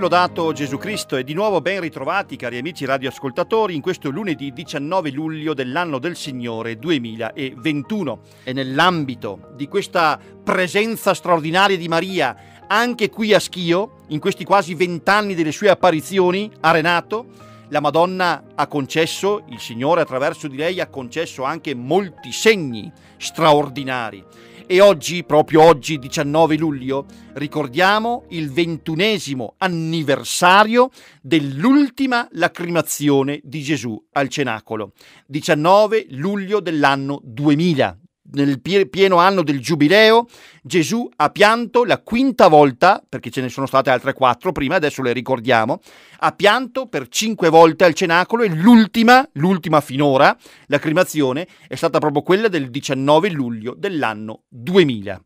lodato Gesù Cristo e di nuovo ben ritrovati cari amici radioascoltatori in questo lunedì 19 luglio dell'anno del Signore 2021 e nell'ambito di questa presenza straordinaria di Maria anche qui a Schio, in questi quasi vent'anni delle sue apparizioni a Renato, la Madonna ha concesso, il Signore attraverso di lei ha concesso anche molti segni straordinari e oggi, proprio oggi, 19 luglio, ricordiamo il ventunesimo anniversario dell'ultima lacrimazione di Gesù al Cenacolo. 19 luglio dell'anno 2000, nel pieno anno del Giubileo, Gesù ha pianto la quinta volta, perché ce ne sono state altre quattro prima, adesso le ricordiamo, ha pianto per cinque volte al cenacolo e l'ultima, l'ultima finora, la cremazione, è stata proprio quella del 19 luglio dell'anno 2000.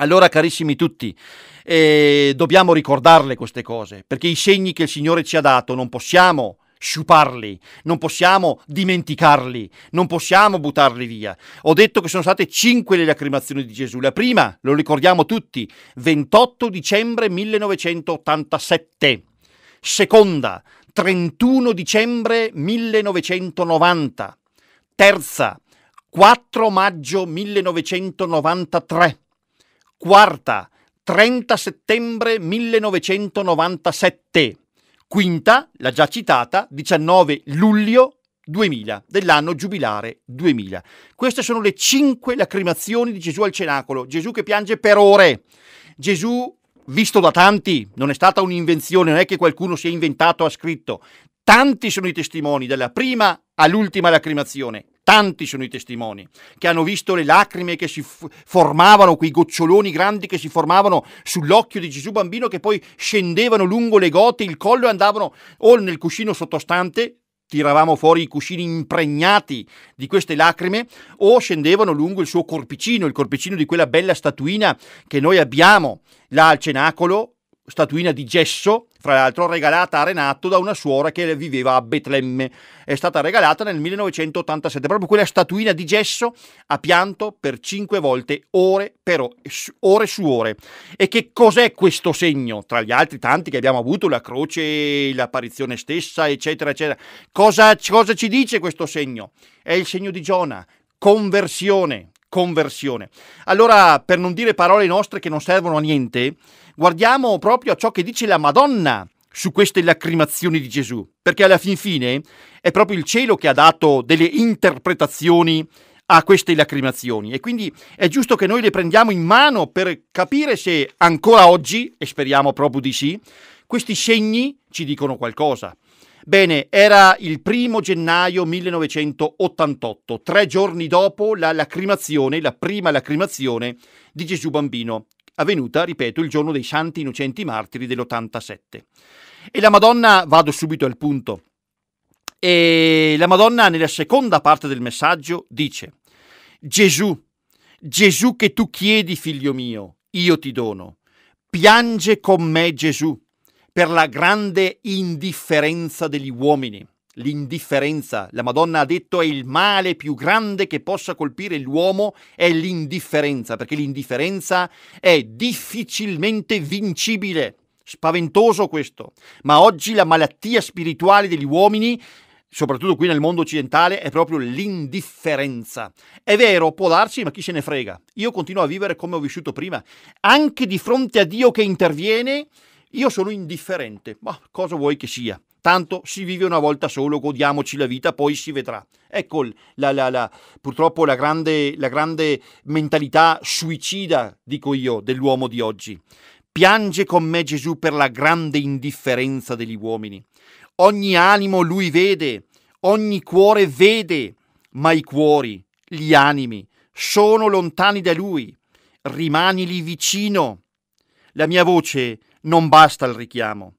Allora, carissimi tutti, eh, dobbiamo ricordarle queste cose, perché i segni che il Signore ci ha dato non possiamo sciuparli, non possiamo dimenticarli, non possiamo buttarli via. Ho detto che sono state cinque le lacrimazioni di Gesù. La prima, lo ricordiamo tutti, 28 dicembre 1987. Seconda, 31 dicembre 1990. Terza, 4 maggio 1993. Quarta, 30 settembre 1997 Quinta, la già citata, 19 luglio 2000, dell'anno giubilare 2000. Queste sono le cinque lacrimazioni di Gesù al cenacolo. Gesù che piange per ore. Gesù visto da tanti, non è stata un'invenzione, non è che qualcuno si è inventato, ha scritto. Tanti sono i testimoni, dalla prima all'ultima lacrimazione. Tanti sono i testimoni che hanno visto le lacrime che si formavano, quei goccioloni grandi che si formavano sull'occhio di Gesù bambino che poi scendevano lungo le gote, il collo e andavano o nel cuscino sottostante tiravamo fuori i cuscini impregnati di queste lacrime o scendevano lungo il suo corpicino, il corpicino di quella bella statuina che noi abbiamo là al cenacolo statuina di gesso, fra l'altro regalata a Renato da una suora che viveva a Betlemme. È stata regalata nel 1987. Proprio quella statuina di gesso ha pianto per cinque volte, ore per ore, ore su ore. E che cos'è questo segno? Tra gli altri tanti che abbiamo avuto, la croce, l'apparizione stessa, eccetera, eccetera. Cosa, cosa ci dice questo segno? È il segno di Giona, conversione, conversione. Allora, per non dire parole nostre che non servono a niente, guardiamo proprio a ciò che dice la Madonna su queste lacrimazioni di Gesù, perché alla fin fine è proprio il cielo che ha dato delle interpretazioni a queste lacrimazioni e quindi è giusto che noi le prendiamo in mano per capire se ancora oggi, e speriamo proprio di sì, questi segni ci dicono qualcosa. Bene, era il primo gennaio 1988, tre giorni dopo la lacrimazione, la prima lacrimazione di Gesù Bambino, avvenuta, ripeto, il giorno dei Santi Innocenti Martiri dell'87. E la Madonna, vado subito al punto, e la Madonna nella seconda parte del messaggio dice, Gesù, Gesù che tu chiedi, figlio mio, io ti dono. Piange con me Gesù per la grande indifferenza degli uomini. L'indifferenza, la Madonna ha detto, è il male più grande che possa colpire l'uomo, è l'indifferenza, perché l'indifferenza è difficilmente vincibile. Spaventoso questo. Ma oggi la malattia spirituale degli uomini soprattutto qui nel mondo occidentale, è proprio l'indifferenza. È vero, può darsi, ma chi se ne frega? Io continuo a vivere come ho vissuto prima, anche di fronte a Dio che interviene. Io sono indifferente, ma cosa vuoi che sia? Tanto si vive una volta solo, godiamoci la vita, poi si vedrà. Ecco la, la, la, purtroppo la grande, la grande mentalità suicida, dico io, dell'uomo di oggi. Piange con me Gesù per la grande indifferenza degli uomini. Ogni animo lui vede, ogni cuore vede, ma i cuori, gli animi, sono lontani da lui. Rimani lì vicino la mia voce non basta al richiamo.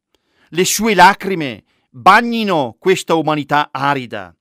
Le sue lacrime bagnino questa umanità arida.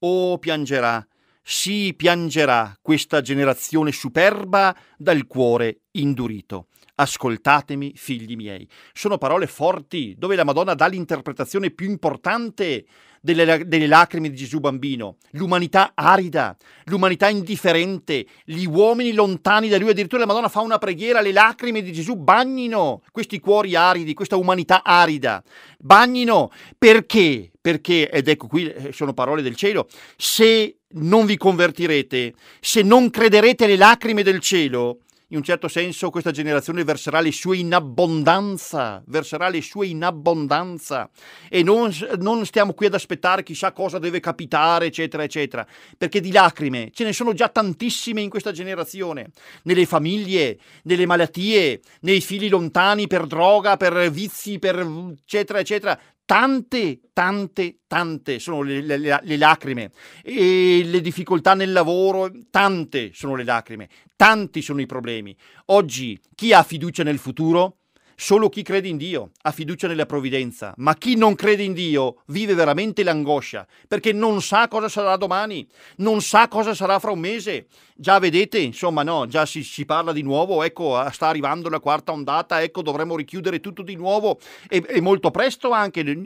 Oh, piangerà, sì, piangerà questa generazione superba dal cuore indurito. Ascoltatemi, figli miei. Sono parole forti, dove la Madonna dà l'interpretazione più importante delle, delle, lacrime di Gesù bambino. L'umanità arida, l'umanità indifferente, gli uomini lontani da lui. Addirittura la Madonna fa una preghiera, le lacrime di Gesù bagnino questi cuori aridi, questa umanità arida. Bagnino perché? Perché, ed ecco qui eh, sono parole del cielo, se non vi convertirete, se non crederete alle lacrime del cielo, in un certo senso questa generazione verserà le sue in abbondanza, verserà le sue in abbondanza e non, non stiamo qui ad aspettare chissà cosa deve capitare, eccetera, eccetera, perché di lacrime ce ne sono già tantissime in questa generazione, nelle famiglie, nelle malattie, nei figli lontani per droga, per vizi, per eccetera, eccetera, tante, tante, tante sono le, le, le, lacrime e le difficoltà nel lavoro, tante sono le lacrime, tanti sono i problemi. Oggi chi ha fiducia nel futuro Solo chi crede in Dio ha fiducia nella provvidenza, ma chi non crede in Dio vive veramente l'angoscia, perché non sa cosa sarà domani, non sa cosa sarà fra un mese. Già vedete, insomma, no, già si, si parla di nuovo, ecco, ah, sta arrivando la quarta ondata, ecco, dovremmo richiudere tutto di nuovo e, e molto presto anche,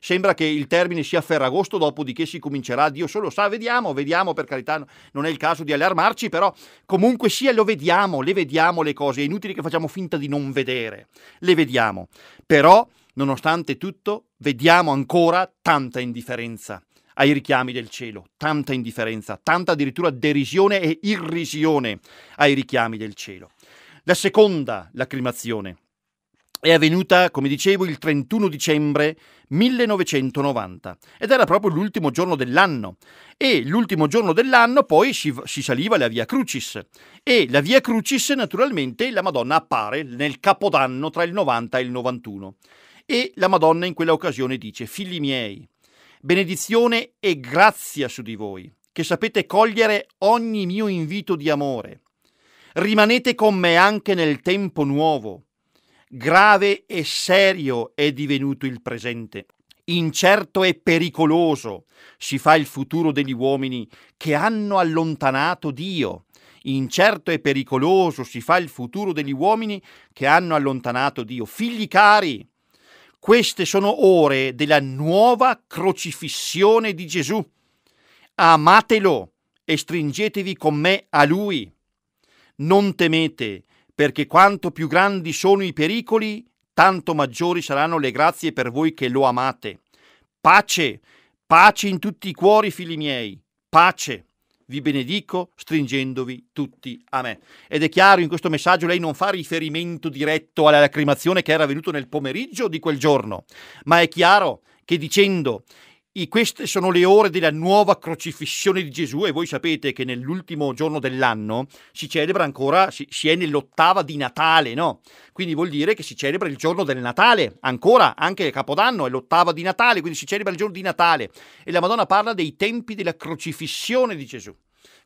sembra che il termine sia Ferragosto, dopodiché si comincerà, Dio solo sa, vediamo, vediamo, per carità, non è il caso di allarmarci, però comunque sia lo vediamo, le vediamo le cose, è inutile che facciamo finta di non vedere le vediamo. Però, nonostante tutto, vediamo ancora tanta indifferenza ai richiami del cielo, tanta indifferenza, tanta addirittura derisione e irrisione ai richiami del cielo. La seconda lacrimazione è avvenuta, come dicevo, il 31 dicembre 1990 ed era proprio l'ultimo giorno dell'anno e l'ultimo giorno dell'anno poi si, si, saliva la Via Crucis e la Via Crucis naturalmente la Madonna appare nel Capodanno tra il 90 e il 91 e la Madonna in quella occasione dice figli miei benedizione e grazia su di voi che sapete cogliere ogni mio invito di amore rimanete con me anche nel tempo nuovo Grave e serio è divenuto il presente. Incerto e pericoloso si fa il futuro degli uomini che hanno allontanato Dio. Incerto e pericoloso si fa il futuro degli uomini che hanno allontanato Dio. Figli cari, queste sono ore della nuova crocifissione di Gesù. Amatelo e stringetevi con me a Lui. Non temete perché quanto più grandi sono i pericoli, tanto maggiori saranno le grazie per voi che lo amate. Pace, pace in tutti i cuori, figli miei, pace. Vi benedico stringendovi tutti a me. Ed è chiaro, in questo messaggio lei non fa riferimento diretto alla lacrimazione che era avvenuto nel pomeriggio di quel giorno, ma è chiaro che dicendo i, queste sono le ore della nuova crocifissione di Gesù e voi sapete che nell'ultimo giorno dell'anno si celebra ancora, si, si è nell'ottava di Natale, no? Quindi vuol dire che si celebra il giorno del Natale, ancora, anche Capodanno è l'ottava di Natale, quindi si celebra il giorno di Natale e la Madonna parla dei tempi della crocifissione di Gesù.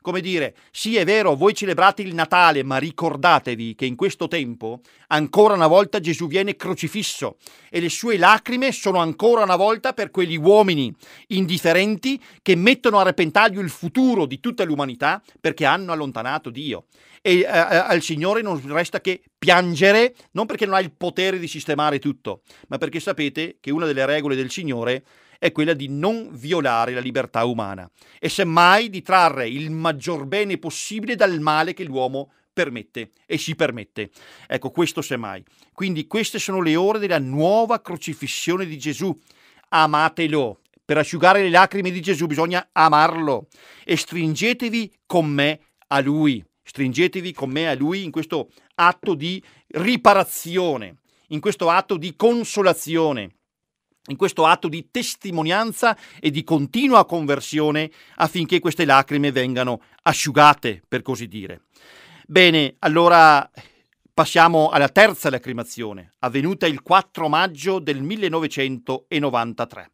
Come dire, sì è vero, voi celebrate il Natale, ma ricordatevi che in questo tempo ancora una volta Gesù viene crocifisso e le sue lacrime sono ancora una volta per quegli uomini indifferenti che mettono a repentaglio il futuro di tutta l'umanità perché hanno allontanato Dio. E eh, eh al Signore non resta che piangere, non perché non ha il potere di sistemare tutto, ma perché sapete che una delle regole del Signore è è quella di non violare la libertà umana e semmai di trarre il maggior bene possibile dal male che l'uomo permette e si permette. Ecco, questo semmai. Quindi queste sono le ore della nuova crocifissione di Gesù. Amatelo. Per asciugare le lacrime di Gesù bisogna amarlo e stringetevi con me a lui. Stringetevi con me a lui in questo atto di riparazione, in questo atto di consolazione in questo atto di testimonianza e di continua conversione affinché queste lacrime vengano asciugate, per così dire. Bene, allora passiamo alla terza lacrimazione, avvenuta il 4 maggio del 1993.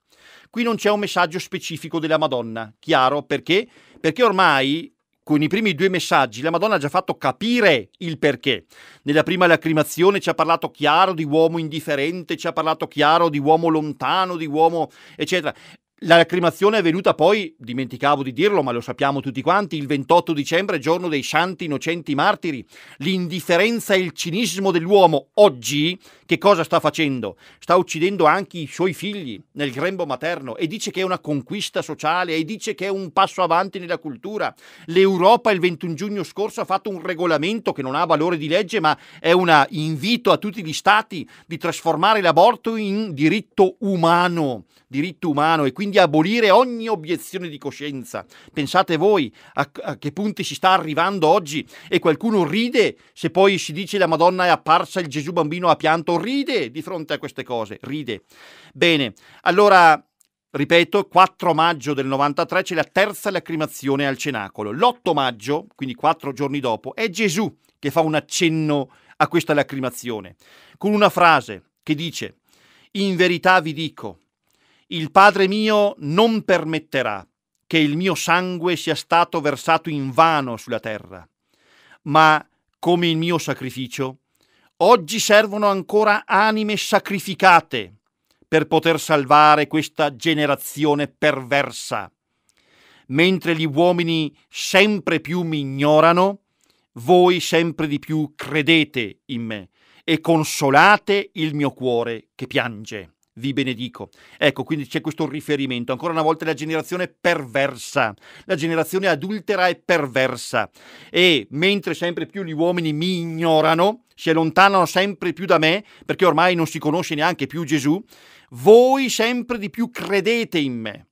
Qui non c'è un messaggio specifico della Madonna, chiaro perché? Perché ormai con i primi due messaggi la Madonna ha già fatto capire il perché. Nella prima lacrimazione ci ha parlato chiaro di uomo indifferente, ci ha parlato chiaro di uomo lontano, di uomo eccetera. La lacrimazione è venuta poi, dimenticavo di dirlo, ma lo sappiamo tutti quanti, il 28 dicembre, giorno dei santi innocenti martiri. L'indifferenza e il cinismo dell'uomo oggi che cosa sta facendo? Sta uccidendo anche i suoi figli nel grembo materno e dice che è una conquista sociale e dice che è un passo avanti nella cultura. L'Europa il 21 giugno scorso ha fatto un regolamento che non ha valore di legge, ma è un invito a tutti gli stati di trasformare l'aborto in diritto umano, diritto umano e quindi quindi abolire ogni obiezione di coscienza. Pensate voi a, a che punti si sta arrivando oggi e qualcuno ride se poi si dice la Madonna è apparsa, il Gesù bambino ha pianto, ride di fronte a queste cose, ride. Bene, allora ripeto, 4 maggio del 93 c'è la terza lacrimazione al cenacolo. L'8 maggio, quindi quattro giorni dopo, è Gesù che fa un accenno a questa lacrimazione con una frase che dice: In verità vi dico, il Padre mio non permetterà che il mio sangue sia stato versato in vano sulla terra, ma come il mio sacrificio, oggi servono ancora anime sacrificate per poter salvare questa generazione perversa. Mentre gli uomini sempre più mi ignorano, voi sempre di più credete in me e consolate il mio cuore che piange vi benedico. Ecco, quindi c'è questo riferimento. Ancora una volta la generazione perversa, la generazione adultera e perversa. E mentre sempre più gli uomini mi ignorano, si allontanano sempre più da me, perché ormai non si conosce neanche più Gesù, voi sempre di più credete in me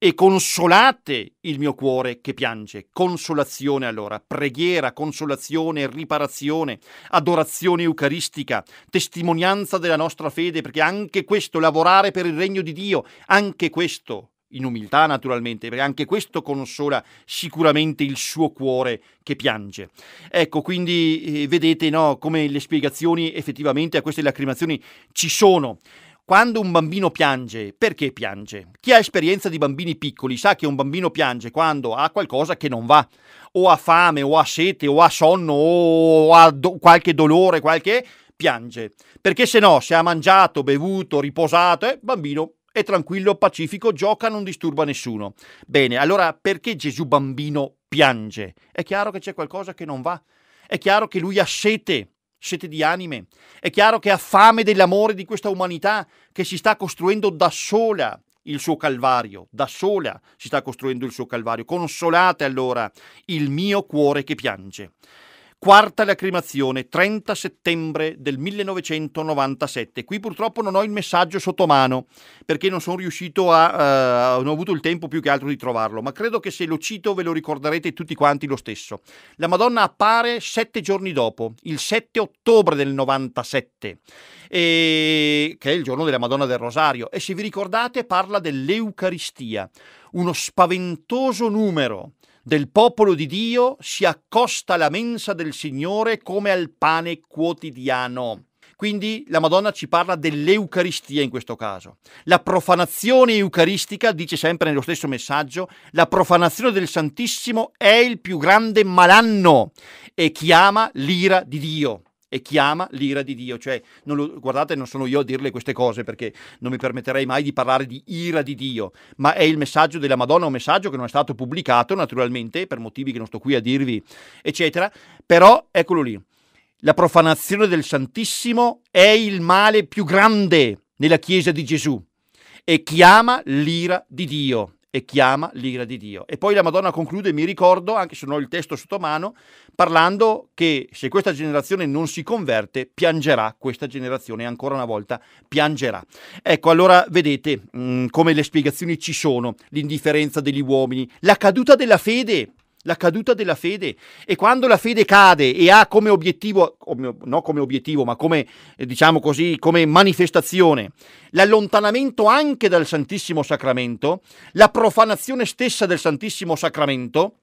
e consolate il mio cuore che piange. Consolazione allora, preghiera, consolazione, riparazione, adorazione eucaristica, testimonianza della nostra fede, perché anche questo, lavorare per il regno di Dio, anche questo in umiltà naturalmente, perché anche questo consola sicuramente il suo cuore che piange. Ecco, quindi eh, vedete no, come le spiegazioni effettivamente a queste lacrimazioni ci sono. Quando un bambino piange, perché piange? Chi ha esperienza di bambini piccoli sa che un bambino piange quando ha qualcosa che non va, o ha fame, o ha sete, o ha sonno, o ha do- qualche dolore, qualche... piange. Perché se no, se ha mangiato, bevuto, riposato, eh, bambino è tranquillo, pacifico, gioca, non disturba nessuno. Bene, allora perché Gesù bambino piange? È chiaro che c'è qualcosa che non va. È chiaro che lui ha sete, siete di anime. È chiaro che ha fame dell'amore di questa umanità che si sta costruendo da sola il suo calvario, da sola si sta costruendo il suo calvario. Consolate allora il mio cuore che piange. Quarta lacrimazione, 30 settembre del 1997. Qui purtroppo non ho il messaggio sotto mano perché non sono riuscito a... Eh, non ho avuto il tempo più che altro di trovarlo, ma credo che se lo cito ve lo ricorderete tutti quanti lo stesso. La Madonna appare sette giorni dopo, il 7 ottobre del 97. E, che è il giorno della Madonna del Rosario, e se vi ricordate parla dell'Eucaristia, uno spaventoso numero del popolo di Dio si accosta alla mensa del Signore come al pane quotidiano. Quindi la Madonna ci parla dell'Eucaristia in questo caso. La profanazione eucaristica, dice sempre nello stesso messaggio, la profanazione del Santissimo è il più grande malanno e chiama l'ira di Dio e chiama l'ira di Dio. Cioè, non lo, guardate, non sono io a dirle queste cose perché non mi permetterei mai di parlare di ira di Dio, ma è il messaggio della Madonna, un messaggio che non è stato pubblicato naturalmente per motivi che non sto qui a dirvi, eccetera, però eccolo lì. La profanazione del Santissimo è il male più grande nella Chiesa di Gesù e chiama l'ira di Dio e chiama l'ira di Dio. E poi la Madonna conclude, mi ricordo, anche se non ho il testo sotto mano, parlando che se questa generazione non si converte, piangerà questa generazione, ancora una volta piangerà. Ecco, allora vedete mh, mm, come le spiegazioni ci sono, l'indifferenza degli uomini, la caduta della fede, la caduta della fede. E quando la fede cade e ha come obiettivo, non come obiettivo, ma come, eh, diciamo così, come manifestazione, l'allontanamento anche dal Santissimo Sacramento, la profanazione stessa del Santissimo Sacramento,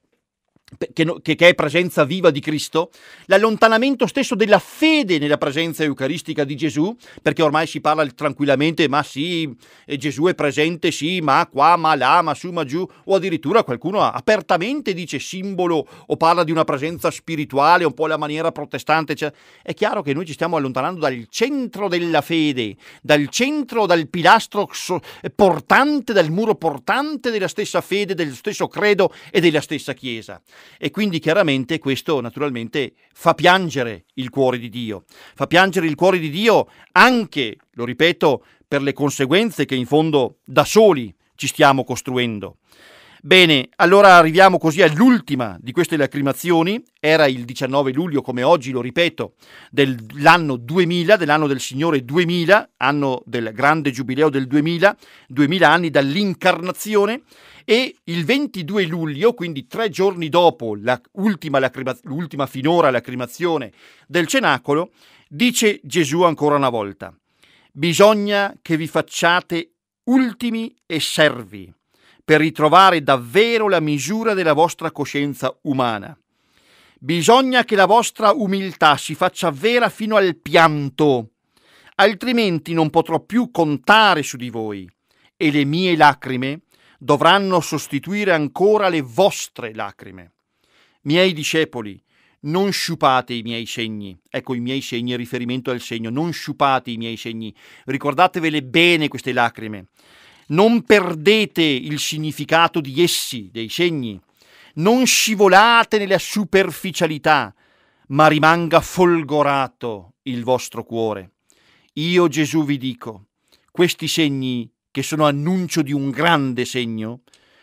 che, che, è presenza viva di Cristo, l'allontanamento stesso della fede nella presenza eucaristica di Gesù, perché ormai si parla tranquillamente, ma sì, eh, Gesù è presente, sì, ma qua, ma là, ma su, ma giù, o addirittura qualcuno apertamente dice simbolo o parla di una presenza spirituale, un po' alla maniera protestante, cioè, è chiaro che noi ci stiamo allontanando dal centro della fede, dal centro, dal pilastro portante, dal muro portante della stessa fede, dello stesso credo e della stessa Chiesa e quindi chiaramente questo naturalmente fa piangere il cuore di Dio, fa piangere il cuore di Dio anche, lo ripeto, per le conseguenze che in fondo da soli ci stiamo costruendo. Bene, allora arriviamo così all'ultima di queste lacrimazioni. Era il 19 luglio, come oggi, lo ripeto, dell'anno 2000, dell'anno del Signore 2000, anno del grande giubileo del 2000, 2000 anni dall'incarnazione. E il 22 luglio, quindi tre giorni dopo la ultima lacrima, l'ultima finora lacrimazione del cenacolo, dice Gesù ancora una volta: Bisogna che vi facciate ultimi e servi per ritrovare davvero la misura della vostra coscienza umana. Bisogna che la vostra umiltà si faccia vera fino al pianto, altrimenti non potrò più contare su di voi e le mie lacrime dovranno sostituire ancora le vostre lacrime. Miei discepoli, non sciupate i miei segni. Ecco i miei segni, riferimento al segno, non sciupate i miei segni. Ricordatevele bene queste lacrime non perdete il significato di essi, dei segni, non scivolate nella superficialità, ma rimanga folgorato il vostro cuore. Io Gesù vi dico, questi segni, che sono annuncio di un grande segno,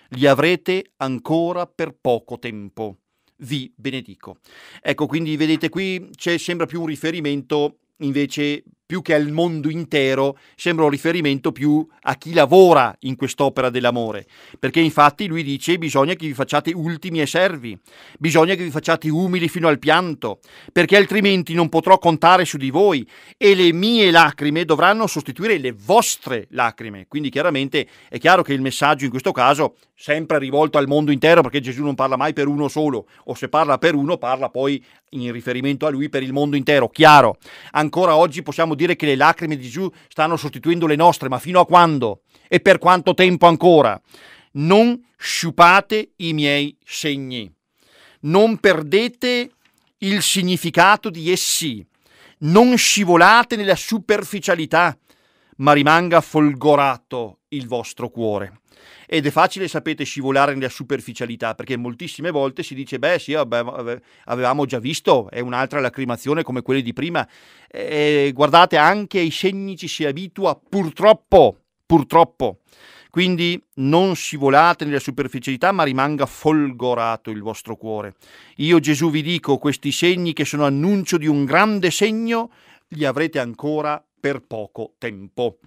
li avrete ancora per poco tempo. Vi benedico. Ecco, quindi vedete qui c'è sempre più un riferimento invece più che al mondo intero sembra un riferimento più a chi lavora in quest'opera dell'amore, perché infatti lui dice bisogna che vi facciate ultimi e servi, bisogna che vi facciate umili fino al pianto, perché altrimenti non potrò contare su di voi e le mie lacrime dovranno sostituire le vostre lacrime. Quindi chiaramente è chiaro che il messaggio in questo caso sempre rivolto al mondo intero perché Gesù non parla mai per uno solo o se parla per uno parla poi in riferimento a lui per il mondo intero, chiaro. Ancora oggi possiamo dire che le lacrime di Gesù stanno sostituendo le nostre, ma fino a quando? E per quanto tempo ancora? Non sciupate i miei segni, non perdete il significato di essi, non scivolate nella superficialità, ma rimanga folgorato il vostro cuore. Ed è facile, sapete, scivolare nella superficialità, perché moltissime volte si dice, beh sì, avevamo già visto, è un'altra lacrimazione come quelle di prima. E guardate, anche ai segni ci si abitua, purtroppo, purtroppo. Quindi non scivolate nella superficialità, ma rimanga folgorato il vostro cuore. Io Gesù vi dico, questi segni che sono annuncio di un grande segno, li avrete ancora per poco tempo.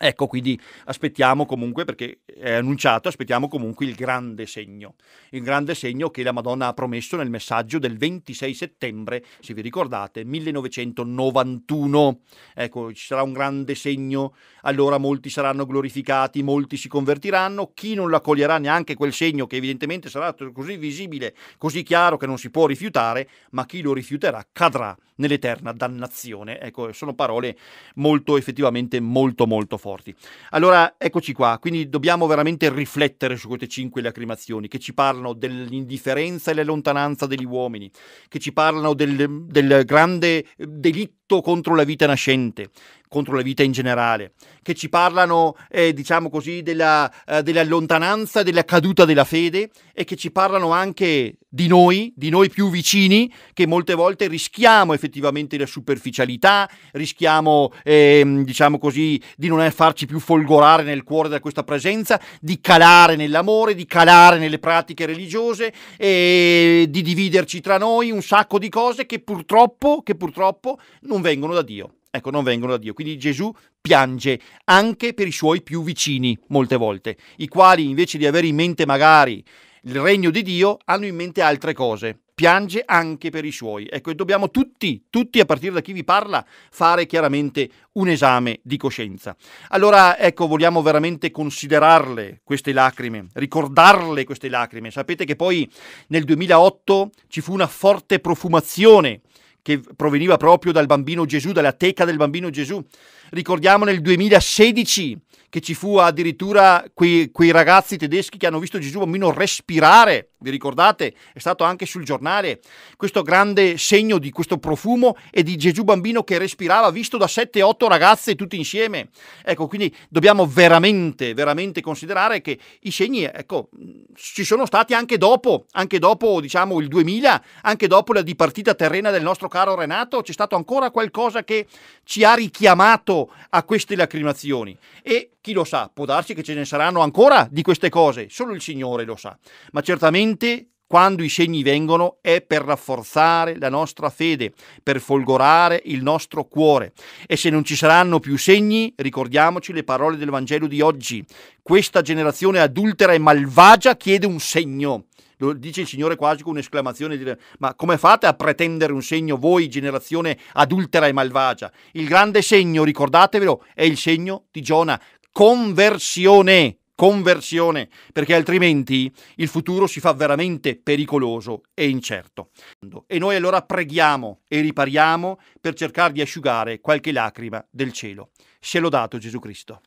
Ecco, quindi aspettiamo comunque, perché è annunciato, aspettiamo comunque il grande segno, il grande segno che la Madonna ha promesso nel messaggio del 26 settembre, se vi ricordate, 1991. Ecco, ci sarà un grande segno, allora molti saranno glorificati, molti si convertiranno, chi non l'accoglierà neanche quel segno che evidentemente sarà così visibile, così chiaro che non si può rifiutare, ma chi lo rifiuterà cadrà nell'eterna dannazione. Ecco, sono parole molto effettivamente molto molto forti. Allora, eccoci qua, quindi dobbiamo veramente riflettere su queste cinque lacrimazioni che ci parlano dell'indifferenza e la lontananza degli uomini, che ci parlano del, del grande eh, delitto lutto contro la vita nascente, contro la vita in generale, che ci parlano, eh, diciamo così, della, eh, della, lontananza, della caduta della fede e che ci parlano anche di noi, di noi più vicini, che molte volte rischiamo effettivamente la superficialità, rischiamo, eh, diciamo così, di non farci più folgorare nel cuore da questa presenza, di calare nell'amore, di calare nelle pratiche religiose, di dividerci tra noi un sacco di cose che purtroppo, che purtroppo non vengono da Dio. Ecco, non vengono da Dio. Quindi Gesù piange anche per i suoi più vicini, molte volte, i quali invece di avere in mente magari il regno di Dio, hanno in mente altre cose. Piange anche per i suoi. Ecco, e dobbiamo tutti, tutti a partire da chi vi parla, fare chiaramente un esame di coscienza. Allora, ecco, vogliamo veramente considerarle queste lacrime, ricordarle queste lacrime. Sapete che poi nel 2008 ci fu una forte profumazione che proveniva proprio dal bambino Gesù, dalla teca del bambino Gesù. Ricordiamo nel 2016 che ci fu addirittura quei, quei ragazzi tedeschi che hanno visto Gesù bambino respirare vi ricordate? È stato anche sul giornale questo grande segno di questo profumo e di Gesù bambino che respirava visto da 7-8 ragazze tutti insieme. Ecco, quindi dobbiamo veramente, veramente considerare che i segni, ecco, ci sono stati anche dopo, anche dopo diciamo il 2000, anche dopo la dipartita terrena del nostro caro Renato, c'è stato ancora qualcosa che ci ha richiamato a queste lacrimazioni. E chi lo sa, può darsi che ce ne saranno ancora di queste cose, solo il Signore lo sa. Ma certamente Solamente quando i segni vengono è per rafforzare la nostra fede, per folgorare il nostro cuore. E se non ci saranno più segni, ricordiamoci le parole del Vangelo di oggi. Questa generazione adultera e malvagia chiede un segno. Lo dice il Signore quasi con un'esclamazione, ma come fate a pretendere un segno voi, generazione adultera e malvagia? Il grande segno, ricordatevelo, è il segno di Giona, conversione conversione, perché altrimenti il futuro si fa veramente pericoloso e incerto. E noi allora preghiamo e ripariamo per cercare di asciugare qualche lacrima del cielo. Se l'ho dato Gesù Cristo.